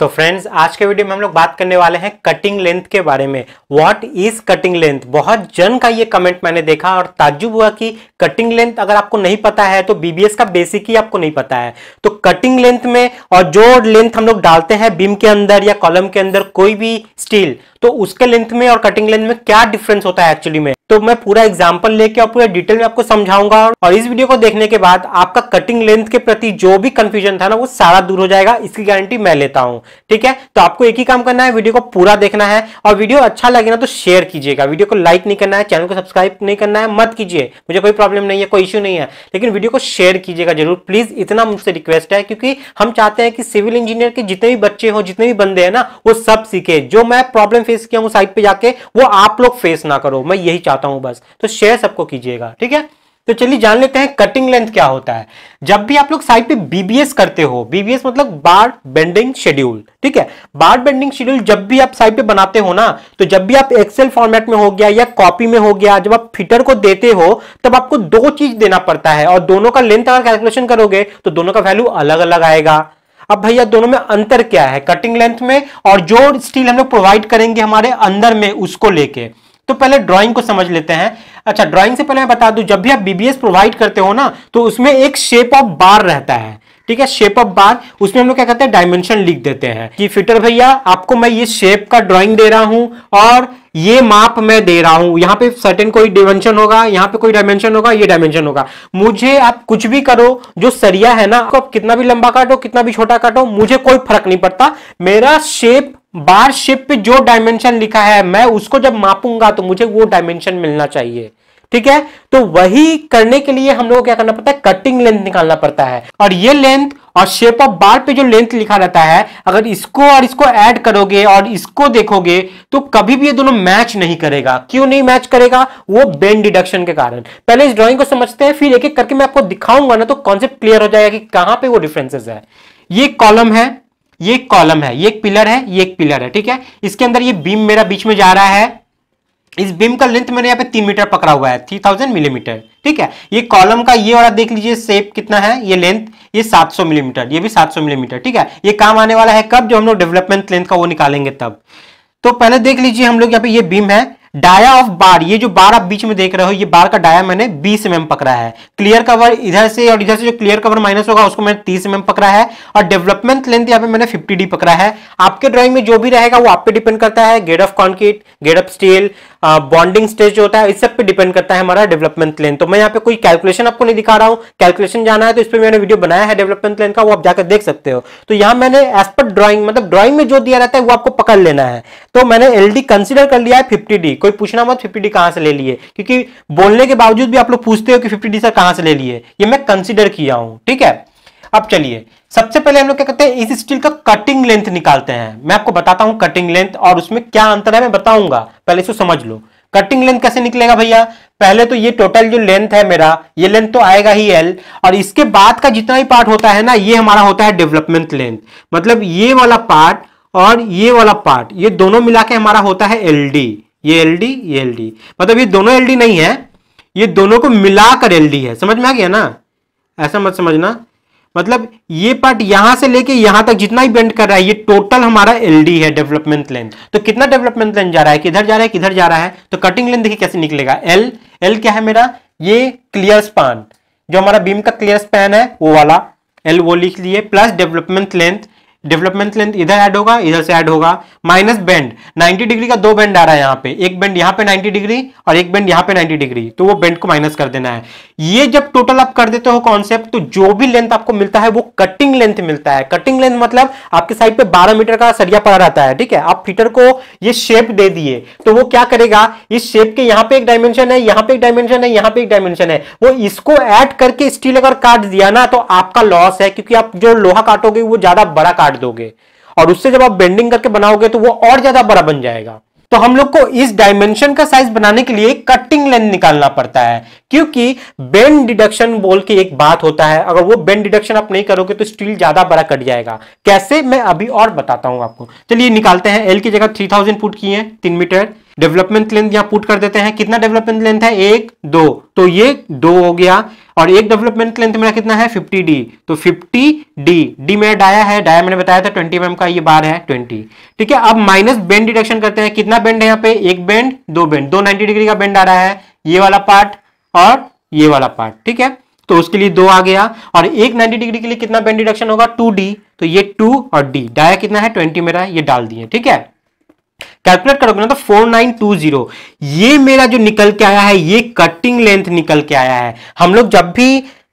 तो फ्रेंड्स आज के वीडियो में हम लोग बात करने वाले हैं कटिंग लेंथ के बारे में व्हाट इज कटिंग लेंथ बहुत जन का ये कमेंट मैंने देखा और ताज्जुब हुआ कि कटिंग लेंथ अगर आपको नहीं पता है तो बीबीएस का बेसिक ही आपको नहीं पता है तो कटिंग लेंथ में और जो लेंथ हम लोग डालते हैं बीम के अंदर या कॉलम के अंदर कोई भी स्टील तो उसके लेंथ में और कटिंग लेंथ में क्या डिफरेंस होता है एक्चुअली में तो मैं पूरा एग्जाम्पल लेके और पूरा डिटेल में आपको समझाऊंगा और इस वीडियो को देखने के बाद आपका कटिंग लेंथ के प्रति जो भी कंफ्यूजन था ना वो सारा दूर हो जाएगा इसकी गारंटी मैं लेता हूं ठीक है तो आपको एक ही काम करना है वीडियो को पूरा देखना है और वीडियो अच्छा लगे ना तो शेयर कीजिएगा वीडियो को लाइक नहीं करना है चैनल को सब्सक्राइब नहीं करना है मत कीजिए मुझे कोई प्रॉब्लम नहीं है कोई इश्यू नहीं है लेकिन वीडियो को शेयर कीजिएगा जरूर प्लीज इतना मुझसे रिक्वेस्ट है क्योंकि हम चाहते हैं कि सिविल इंजीनियर के जितने भी बच्चे हो जितने भी बंदे हैं ना वो सब सीखे जो मैं प्रॉब्लम फेस फेस किया हूं साइट पे जाके वो आप लोग फेस ना करो मैं यही चाहता हूं बस तो शेयर सबको कीजिएगा ठीक है तो चलिए जान लेते हैं कटिंग लेंथ क्या होता है जब भी आप लोग साइट पे बीबीएस करते हो बीबीएस मतलब बार बेंडिंग शेड्यूल ठीक है बार बेंडिंग शेड्यूल जब भी आप साइट पे बनाते हो ना तो जब भी आप एक्सेल फॉर्मेट में हो गया या कॉपी में हो गया जब आप फिटर को देते हो तब आपको दो चीज देना पड़ता है और दोनों का लेंथ अगर कैलकुलेशन करोगे तो दोनों का वैल्यू अलग अलग आएगा अब भैया दोनों में अंतर क्या है कटिंग लेंथ में और जो स्टील हम लोग प्रोवाइड करेंगे हमारे अंदर में उसको लेके तो पहले ड्राइंग को समझ लेते हैं अच्छा ड्राइंग से पहले मैं बता दूं जब भी आप बीबीएस प्रोवाइड करते हो ना तो उसमें एक शेप ऑफ बार रहता है ठीक है शेप ऑफ बार उसमें हम लोग क्या करते हैं डायमेंशन लिख देते हैं कि फिटर भैया आपको मैं ये शेप का ड्राइंग दे रहा हूं और ये माप मैं दे रहा हूं यहाँ पे सर्टेन कोई डिमेंशन होगा यहाँ पे कोई डायमेंशन होगा ये डायमेंशन होगा मुझे आप कुछ भी करो जो सरिया है ना आपको आप कितना भी लंबा काटो कितना भी छोटा काटो मुझे कोई फर्क नहीं पड़ता मेरा शेप बार शेप पे जो डायमेंशन लिखा है मैं उसको जब मापूंगा तो मुझे वो डायमेंशन मिलना चाहिए ठीक है तो वही करने के लिए हम लोग को क्या करना पड़ता है कटिंग लेंथ निकालना पड़ता है और ये लेंथ और शेप ऑफ बार पे जो लेंथ लिखा रहता है अगर इसको और इसको ऐड करोगे और इसको देखोगे तो कभी भी ये दोनों मैच नहीं करेगा क्यों नहीं मैच करेगा वो बेन डिडक्शन के कारण पहले इस ड्रॉइंग को समझते हैं फिर एक एक करके मैं आपको दिखाऊंगा ना तो कॉन्सेप्ट क्लियर हो जाएगा कि कहां पर वो डिफरेंसेस है ये कॉलम है ये कॉलम है ये एक पिलर है ये एक पिलर है ठीक है इसके अंदर ये बीम मेरा बीच में जा रहा है इस बीम का लेंथ मैंने यहाँ पे तीन मीटर पकड़ा हुआ है थ्री थाउजेंड मिलीमीटर ठीक है ये कॉलम का ये वाला देख लीजिए सेप कितना है ये लेंथ ये सौ मिलीमीटर ये भी सात सौ मिलीमीटर ठीक है ये काम आने वाला है कब जो हम लोग डेवलपमेंट लेंथ का वो निकालेंगे तब तो पहले देख लीजिए हम लोग यहाँ पे ये बीम है डाया ऑफ बार ये जो बार आप बीच में देख रहे हो ये बार का डाया मैंने 20 एम पकड़ा है क्लियर कवर इधर से और इधर से जो क्लियर कवर माइनस होगा उसको मैंने 30 एम पकड़ा है और डेवलपमेंट लेंथ यहाँ पे मैंने 50 डी पकड़ा है आपके ड्राइंग में जो भी रहेगा वो आप पे डिपेंड करता है grade of concrete grade of steel bonding stage जो होता है इस सब पे डिपेंड करता है हमारा डेवलपमेंट लेंथ तो मैं यहाँ पे कोई कैलकुलेशन आपको नहीं दिखा रहा हूँ कैलकुलेशन जाना है तो इस पर मैंने वीडियो बनाया है डेवलपमेंट लेंथ का वो आप जाकर देख सकते हो तो यहाँ मैंने एज पर ड्रॉइंग मतलब ड्रॉइंग में जो दिया रहता है वो आपको पकड़ लेना है तो मैंने एल कंसिडर कर लिया है फिफ्टी डी कोई पूछना मत फिफ्टी डी कहाँ से ले लिए क्योंकि बोलने के बावजूद भी आप लोग पूछते हो कि फिफ्टी डी सर कहां से ले लिए ये मैं कंसिडर किया हूं ठीक है अब चलिए सबसे पहले हम लोग क्या करते हैं इस स्टील का कटिंग लेंथ निकालते हैं मैं आपको बताता हूं कटिंग लेंथ और उसमें क्या अंतर है मैं बताऊंगा पहले इसको समझ लो कटिंग लेंथ कैसे निकलेगा भैया पहले तो ये टोटल जो लेंथ है मेरा ये लेंथ तो आएगा ही एल और इसके बाद का जितना भी पार्ट होता है ना ये हमारा होता है डेवलपमेंट लेंथ मतलब ये वाला पार्ट और ये वाला पार्ट ये दोनों मिला के हमारा होता है एल डी ये एल डी ये एल डी मतलब ये दोनों एल डी नहीं है ये दोनों को मिलाकर एल डी है समझ में आ गया ना ऐसा मत समझना मतलब ये पार्ट यहां से लेके यहां तक जितना ही बेंड कर रहा है ये टोटल हमारा एलडी है डेवलपमेंट लेंथ तो कितना डेवलपमेंट लेंथ जा रहा है किधर जा रहा है किधर जा रहा है तो कटिंग लेंथ देखिए कैसे निकलेगा एल एल क्या है मेरा ये क्लियर स्पान जो हमारा बीम का क्लियर स्पैन है वो वाला एल वो लिख लिए plus development length development length इधर ऐड होगा इधर से ऐड होगा माइनस बैंड 90 डिग्री का दो बैंड आ रहा है यहाँ पे एक बैंड यहाँ पे 90 डिग्री और एक बैंड यहाँ पे 90 डिग्री तो वो बैंड को माइनस कर देना है ये जब टोटल आप कर देते हो कॉन्सेप्ट तो जो भी लेंथ आपको मिलता है वो कटिंग लेंथ मिलता है कटिंग लेंथ मतलब आपके साइड पे बारह मीटर का सरिया पड़ा रहता है ठीक है आप फीटर को ये शेप दे दिए तो वो क्या करेगा इस शेप के यहाँ पे एक डायमेंशन है यहाँ पे एक डायमेंशन है यहाँ पे एक डायमेंशन है वो इसको एड करके स्टील अगर काट दिया ना तो आपका लॉस है क्योंकि आप जो लोहा काटोगे वो ज्यादा बड़ा काट काट दोगे और उससे जब आप बेंडिंग करके बनाओगे तो वो और ज्यादा बड़ा बन जाएगा तो हम लोग को इस डायमेंशन का साइज बनाने के लिए कटिंग लेंथ निकालना पड़ता है क्योंकि बेंड डिडक्शन बोल के एक बात होता है अगर वो बेंड डिडक्शन आप नहीं करोगे तो स्टील ज्यादा बड़ा कट जाएगा कैसे मैं अभी और बताता हूं आपको चलिए निकालते हैं एल की जगह थ्री थाउजेंड फुट की है तीन मीटर डेवलपमेंट लेंथ यहाँ पुट कर देते हैं कितना डेवलपमेंट लेंथ है एक दो तो ये दो हो गया और एक डेवलपमेंट लेंथ मेरा कितना है 50D तो 50D D मेरा डाया है डाया मैंने बताया था 20 एम का ये बार है 20 ठीक है अब माइनस बेंड डिडक्शन करते हैं कितना बेंड है यहाँ पे एक बेंड दो बेंड दो 90 डिग्री का बेंड आ रहा है ये वाला पार्ट और ये वाला पार्ट ठीक है तो उसके लिए दो आ गया और एक 90 डिग्री के लिए कितना बेंड डिडक्शन होगा डी तो ये टू और डी डाया कितना है ट्वेंटी मेरा ये डाल दिए ठीक है कैलकुलेट करोगे ना तो 4920 ये मेरा जो निकल के आया है ये कटिंग लेंथ निकल के आया है हम लोग जब भी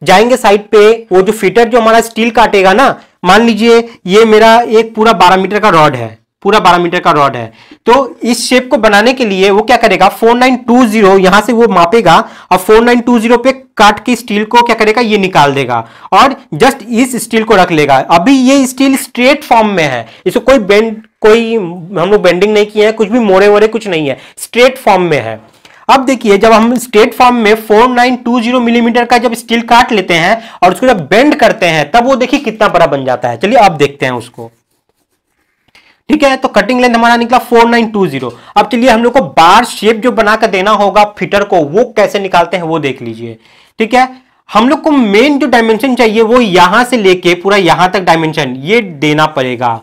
जाएंगे साइड पे वो जो फिटर जो हमारा स्टील काटेगा ना मान लीजिए ये मेरा एक पूरा बारह मीटर का रॉड है पूरा बारह मीटर का रॉड है तो इस शेप को बनाने के लिए वो क्या करेगा 4920 यहां से वो मापेगा और 4920 पे काट की स्टील को क्या करेगा ये निकाल देगा और जस्ट इस स्टील को रख लेगा अभी ये स्टील स्ट्रेट फॉर्म में है इसको कोई बेंड कोई हम लोग बेंडिंग नहीं किए हैं कुछ भी मोरे वोरे कुछ नहीं है स्ट्रेट फॉर्म में है अब देखिए जब हम स्ट्रेट फॉर्म में 4920 मिलीमीटर mm का जब स्टील काट लेते हैं और उसको जब बेंड करते हैं तब वो देखिए कितना बड़ा बन जाता है चलिए अब देखते हैं उसको ठीक है तो कटिंग लेंथ हमारा निकला 4920 अब चलिए हम लोग को बार शेप जो बनाकर देना होगा फिटर को वो कैसे निकालते हैं वो देख लीजिए ठीक है हम लोग को मेन जो डायमेंशन चाहिए वो यहां से लेके पूरा यहां तक डायमेंशन ये देना पड़ेगा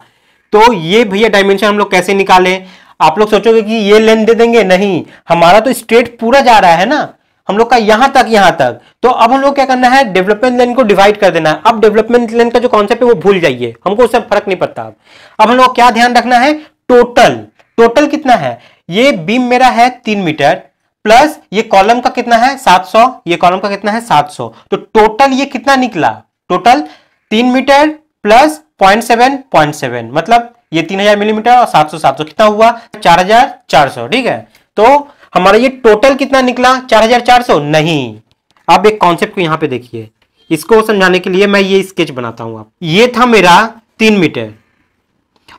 तो ये भैया डायमेंशन हम लोग कैसे निकालें आप लोग सोचोगे कि ये लेंथ दे देंगे नहीं हमारा तो स्ट्रेट पूरा जा रहा है ना हम लोग का यहां तक यहां तक तो अब हम लोग क्या करना है डेवलपमेंट लेन को डिवाइड कर देना है अब डेवलपमेंट लेन का जो कॉन्सेप्ट है वो भूल जाइए हमको उससे फर्क नहीं पड़ता अब अब हम लोग क्या ध्यान रखना है टोटल टोटल कितना है ये बीम मेरा है तीन मीटर प्लस ये कॉलम का कितना है 700 ये कॉलम का कितना है 700 तो टोटल ये कितना निकला टोटल तीन metre plus point seven point seven मतलब ये तीन हजार मिलीमीटर और सात सौ कितना हुआ चार हजार चार सौ ठीक है तो हमारा ये टोटल कितना निकला चार हजार चार सौ नहीं आप एक कॉन्सेप्ट को यहां पे देखिए इसको समझाने के लिए मैं ये स्केच बनाता हूं आप ये था मेरा तीन मीटर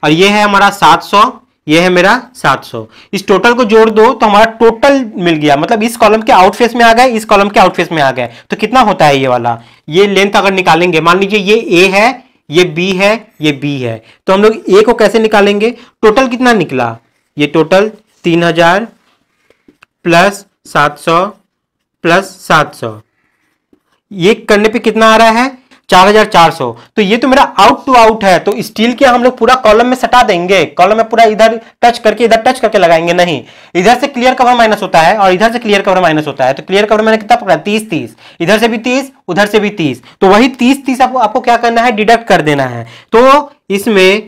और ये है हमारा सात सौ ये है मेरा 700 इस टोटल को जोड़ दो तो हमारा टोटल मिल गया मतलब इस कॉलम के आउटफेस में आ गए इस कॉलम के आउटफेस में आ गए तो कितना होता है ये वाला ये लेंथ अगर निकालेंगे मान लीजिए ये ए है ये बी है ये बी है तो हम लोग ए को कैसे निकालेंगे टोटल कितना निकला ये टोटल तीन हजार प्लस सात सौ प्लस सात सौ ये करने पे कितना आ रहा है 4400 तो ये तो मेरा आउट टू आउट है तो स्टील के हम लोग पूरा कॉलम में सटा देंगे कॉलम में पूरा इधर टच करके इधर टच करके लगाएंगे नहीं इधर से क्लियर कवर माइनस होता है और इधर से क्लियर कवर माइनस होता है तो क्लियर कवर मैंने कितना पकड़ा तीस तीस इधर से भी तीस उधर से भी तीस तो वही तीस तीस आपको आपको क्या करना है डिडक्ट कर देना है तो इसमें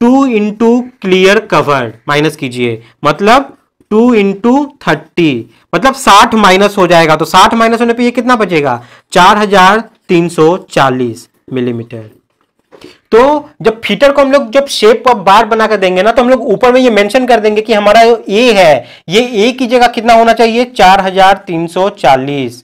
two into clear cover minus कीजिए मतलब टू इंटू थर्टी मतलब साठ माइनस हो जाएगा तो साठ माइनस होने पर यह कितना बचेगा चार हजार 340 मिलीमीटर तो जब फीटर को हम लोग जब शेप ऑफ बार बनाकर देंगे ना तो हम लोग ऊपर में ये मेंशन कर देंगे कि हमारा ए है ये ए की जगह कितना होना चाहिए 4340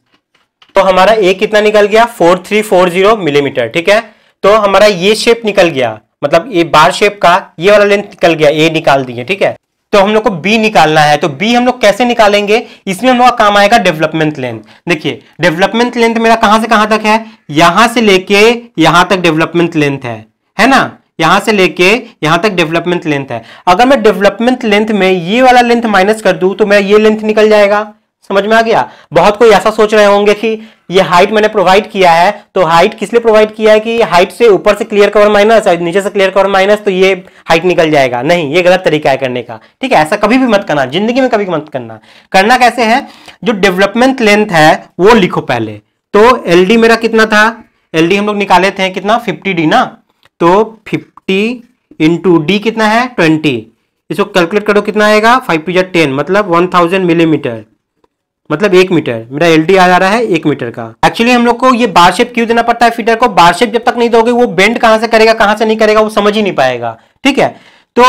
तो हमारा ए कितना निकल गया 4340 मिलीमीटर ठीक है तो हमारा ये शेप निकल गया मतलब ये बार शेप का ये वाला लेंथ निकल गया ए निकाल दिए ठीक है तो हम लोग को बी निकालना है तो बी हम लोग कैसे निकालेंगे इसमें हम लोग का काम आएगा डेवलपमेंट लेंथ देखिए डेवलपमेंट लेंथ मेरा कहां से कहां तक है यहां से लेके यहां तक डेवलपमेंट लेंथ है है ना यहां से लेके यहां तक डेवलपमेंट लेंथ है अगर मैं डेवलपमेंट लेंथ में ये वाला लेंथ माइनस कर दू तो मेरा ये लेंथ निकल जाएगा समझ में आ गया बहुत कोई ऐसा सोच रहे होंगे कि ये हाइट मैंने प्रोवाइड किया है तो हाइट किस लिए प्रोवाइड किया है कि हाइट से ऊपर से क्लियर कवर माइनस और नीचे से क्लियर कवर माइनस तो ये हाइट निकल जाएगा नहीं ये गलत तरीका है करने का ठीक है ऐसा कभी भी मत करना जिंदगी में कभी मत करना करना कैसे है जो डेवलपमेंट लेंथ है वो लिखो पहले तो एल मेरा कितना था एल हम लोग निकाले थे कितना फिफ्टी ना तो फिफ्टी इंटू डी कितना है ट्वेंटी इसको कैलकुलेट करो कितना आएगा फाइव टू जै टेन मतलब वन थाउजेंड मिलीमीटर मतलब एक मीटर मेरा एल डी आ रहा है एक मीटर का एक्चुअली हम लोग को ये बार शेप क्यों देना पड़ता है फीटर को बार शेप जब तक नहीं दोगे वो बेंड कहां से करेगा कहां से नहीं करेगा वो समझ ही नहीं पाएगा ठीक है तो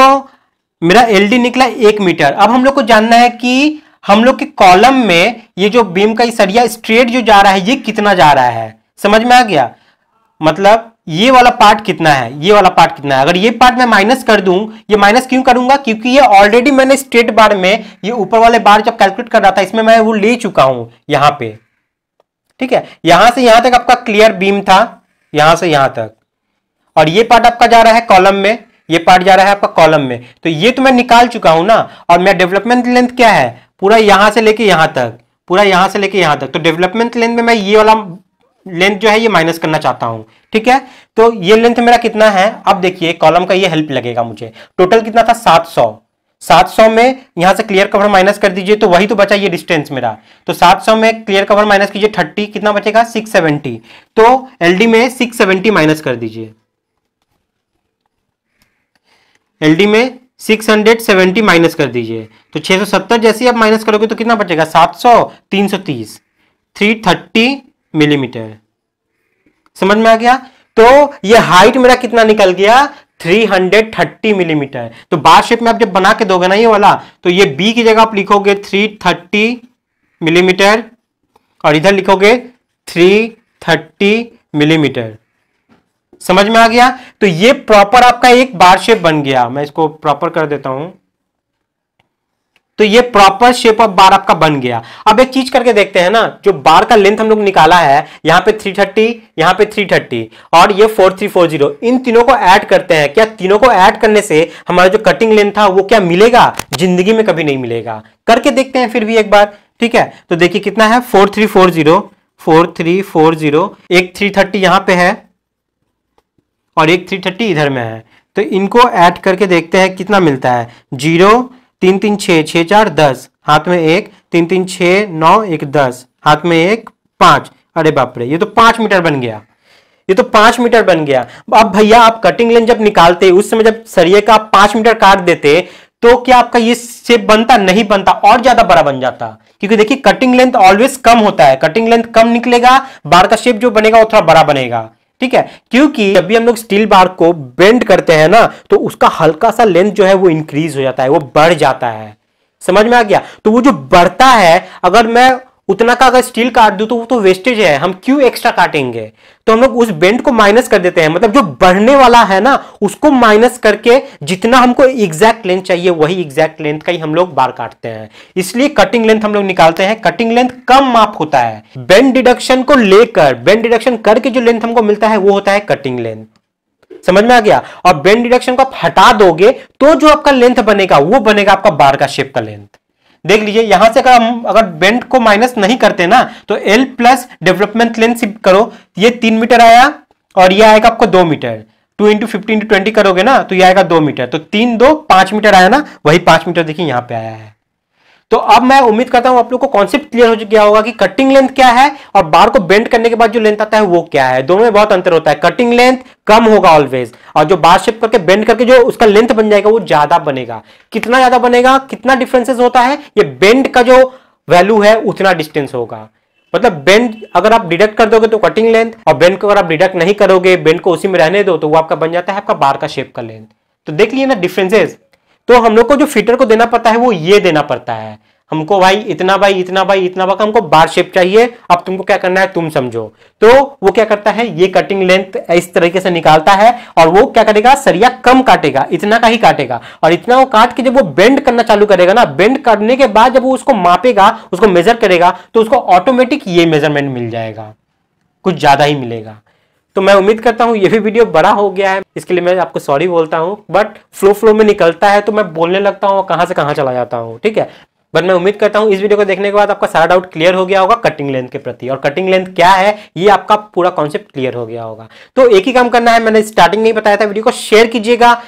मेरा एल डी निकला एक मीटर अब हम लोग को जानना है कि हम लोग के कॉलम में ये जो बीम का सरिया स्ट्रेट जो जा रहा है ये कितना जा रहा है समझ में आ गया मतलब ये वाला पार्ट कितना है ये वाला पार्ट कितना है अगर ये पार्ट मैं माइनस कर दूं ये माइनस क्यों करूंगा क्योंकि ये ऑलरेडी मैंने स्टेट बार में ये ऊपर वाले बार जब कैलकुलेट कर रहा था इसमें मैं वो ले चुका हूं यहां पे ठीक है यहां से यहां तक आपका क्लियर बीम था यहां से यहां तक और ये पार्ट आपका जा रहा है कॉलम में ये पार्ट जा रहा है आपका कॉलम में तो ये तो मैं निकाल चुका हूं ना और मेरा डेवलपमेंट लेंथ क्या है पूरा यहां से लेके यहां तक पूरा यहां से लेके यहां तक तो डेवलपमेंट लेंथ में मैं ये वाला लेंथ जो है ये माइनस करना चाहता हूं ठीक है तो ये लेंथ मेरा कितना है अब देखिए कॉलम का ये हेल्प लगेगा मुझे टोटल कितना था सात सौ सात सौ में यहां से क्लियर कवर माइनस कर दीजिए तो वही तो बचा ये डिस्टेंस मेरा तो सात सौ में क्लियर कवर माइनस कीजिए थर्टी कितना बचेगा सिक्स सेवेंटी तो एलडी में सिक्स सेवेंटी माइनस कर दीजिए एलडी में सिक्स हंड्रेड सेवेंटी माइनस कर दीजिए तो छह सौ सत्तर जैसे आप माइनस करोगे तो कितना बचेगा सात सौ तीन सौ तीस थ्री थर्टी मिलीमीटर समझ में आ गया तो ये हाइट मेरा कितना निकल गया 330 मिलीमीटर mm. तो बार शेप में आप जब बना के दोगे ना ये वाला तो ये बी की जगह आप लिखोगे 330 मिलीमीटर mm, और इधर लिखोगे 330 मिलीमीटर mm. समझ में आ गया तो ये प्रॉपर आपका एक बार शेप बन गया मैं इसको प्रॉपर कर देता हूं तो ये प्रॉपर शेप ऑफ बार आपका बन गया अब एक चीज करके देखते हैं ना जो बार का लेंथ हम लोग निकाला है यहां पे 330 यहाँ पे 330 और ये 4340 इन तीनों को ऐड करते हैं क्या तीनों को ऐड करने से हमारा जो कटिंग लेंथ था वो क्या मिलेगा जिंदगी में कभी नहीं मिलेगा करके देखते हैं फिर भी एक बार ठीक है तो देखिए कितना है four three four zero four three four zero एक थ्री थर्टी यहां पर है और एक थ्री थर्टी इधर में है तो इनको ऐड करके देखते हैं कितना मिलता है जीरो तीन तीन छ छ चार दस हाथ में एक तीन तीन छ नौ एक दस हाथ में एक पांच अरे बाप रे ये तो पांच मीटर बन गया ये तो पांच मीटर बन गया अब भैया आप कटिंग लेन जब निकालते उस समय जब सरिये का आप पांच मीटर काट देते तो क्या आपका ये शेप बनता नहीं बनता और ज्यादा बड़ा बन जाता क्योंकि देखिए कटिंग लेंथ ऑलवेज कम होता है कटिंग लेंथ कम निकलेगा बार का शेप जो बनेगा वो थोड़ा बड़ा बनेगा ठीक है क्योंकि जब भी हम लोग स्टील बार को बेंड करते हैं ना तो उसका हल्का सा लेंथ जो है वो इंक्रीज हो जाता है वो बढ़ जाता है समझ में आ गया तो वो जो बढ़ता है अगर मैं उतना का अगर स्टील काट दो तो वो तो वेस्टेज है हम क्यों एक्स्ट्रा काटेंगे तो हम लोग उस बेंड को माइनस कर देते हैं मतलब जो बढ़ने वाला है ना उसको माइनस करके जितना हमको एग्जैक्ट लेंथ चाहिए वही एग्जैक्ट लेंथ का ही हम लोग बार काटते हैं इसलिए कटिंग लेंथ हम लोग निकालते हैं कटिंग लेंथ कम माप होता है बेंड डिडक्शन को लेकर बेंड डिडक्शन करके जो लेंथ हमको मिलता है वो होता है कटिंग लेंथ समझ में आ गया और बेंड डिडक्शन को आप हटा दोगे तो जो आपका लेंथ बनेगा वो बनेगा आपका बार का शेप का लेंथ देख लीजिए यहां से अगर हम अगर बेंड को माइनस नहीं करते ना तो L plus development length shift करो ये तीन मीटर आया और ये आएगा आपको दो metre two into fifty into twenty करोगे ना तो ये आएगा दो मीटर तो तीन दो पांच मीटर आया ना वही पांच मीटर देखिए यहां पे आया है तो अब मैं उम्मीद करता हूं आप लोग को कॉन्सेप्ट क्लियर हो गया होगा कि कटिंग लेंथ क्या है और बार को बेंड करने के बाद जो लेंथ आता है वो क्या है दोनों में बहुत अंतर होता है कटिंग लेंथ कम होगा ऑलवेज और जो बार शेप करके बेंड करके जो उसका लेंथ बन जाएगा वो ज्यादा बनेगा कितना ज्यादा बनेगा कितना डिफरेंसेस होता है ये बेंड का जो वैल्यू है उतना डिस्टेंस होगा मतलब बेंड अगर आप डिडक्ट कर दोगे तो कटिंग लेंथ और बेंड को अगर आप डिडक्ट नहीं करोगे बेंड को उसी में रहने दो तो वो आपका बन जाता है आपका बार का शेप का लेंथ तो देख लिए ना डिफरेंसेस तो हम लोग को जो फिटर को देना पड़ता है वो ये देना पड़ता है हमको भाई इतना भाई इतना भाई इतना भाई हमको बार शेप चाहिए अब तुमको क्या करना है तुम समझो तो वो क्या करता है ये कटिंग लेंथ इस तरीके से निकालता है और वो क्या करेगा सरिया कम काटेगा इतना का ही काटेगा और इतना वो काट के जब वो बेंड करना चालू करेगा ना बेंड करने के बाद जब वो उसको मापेगा उसको मेजर करेगा तो उसको ऑटोमेटिक ये मेजरमेंट मिल जाएगा कुछ ज्यादा ही मिलेगा तो मैं उम्मीद करता हूँ ये भी वीडियो बड़ा हो गया है इसके लिए मैं आपको सॉरी बोलता हूँ बट फ्लो फ्लो में निकलता है तो मैं बोलने लगता हूँ कहाँ से कहाँ चला जाता हूँ ठीक है बट मैं उम्मीद करता हूँ इस वीडियो को देखने के बाद आपका सारा डाउट क्लियर हो गया होगा कटिंग लेंथ के प्रति और कटिंग लेंथ क्या है ये आपका पूरा कॉन्सेप्ट क्लियर हो गया होगा तो एक ही काम करना है मैंने स्टार्टिंग में ही बताया था वीडियो को शेयर कीजिएगा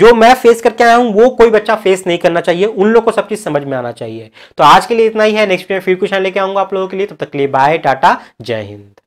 जो मैं फेस करके आया हूं वो कोई बच्चा फेस नहीं करना चाहिए उन लोग को सब चीज समझ में आना चाहिए तो आज के लिए इतना ही है नेक्स्ट में फिर क्वेश्चन लेके आऊंगा आप लोगों के लिए तब तो तक के लिए बाय टाटा जय हिंद